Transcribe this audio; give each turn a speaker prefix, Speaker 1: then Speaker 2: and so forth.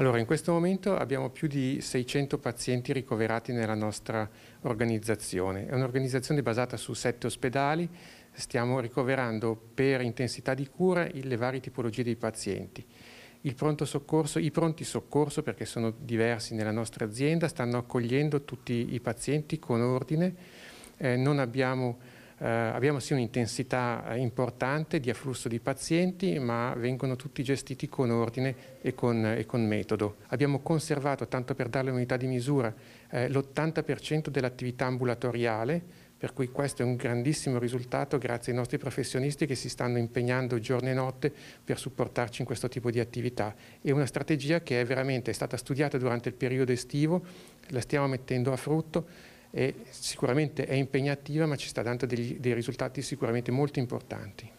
Speaker 1: Allora, in questo momento abbiamo più di 600 pazienti ricoverati nella nostra organizzazione. È un'organizzazione basata su sette ospedali, stiamo ricoverando per intensità di cura le varie tipologie dei pazienti. Soccorso, I pronti soccorso, perché sono diversi nella nostra azienda, stanno accogliendo tutti i pazienti con ordine. Eh, non abbiamo eh, abbiamo sì un'intensità eh, importante di afflusso di pazienti, ma vengono tutti gestiti con ordine e con, e con metodo. Abbiamo conservato, tanto per darle un'unità di misura, eh, l'80% dell'attività ambulatoriale, per cui questo è un grandissimo risultato grazie ai nostri professionisti che si stanno impegnando giorno e notte per supportarci in questo tipo di attività. È una strategia che è veramente è stata studiata durante il periodo estivo, la stiamo mettendo a frutto, e sicuramente è impegnativa ma ci sta dando degli, dei risultati sicuramente molto importanti.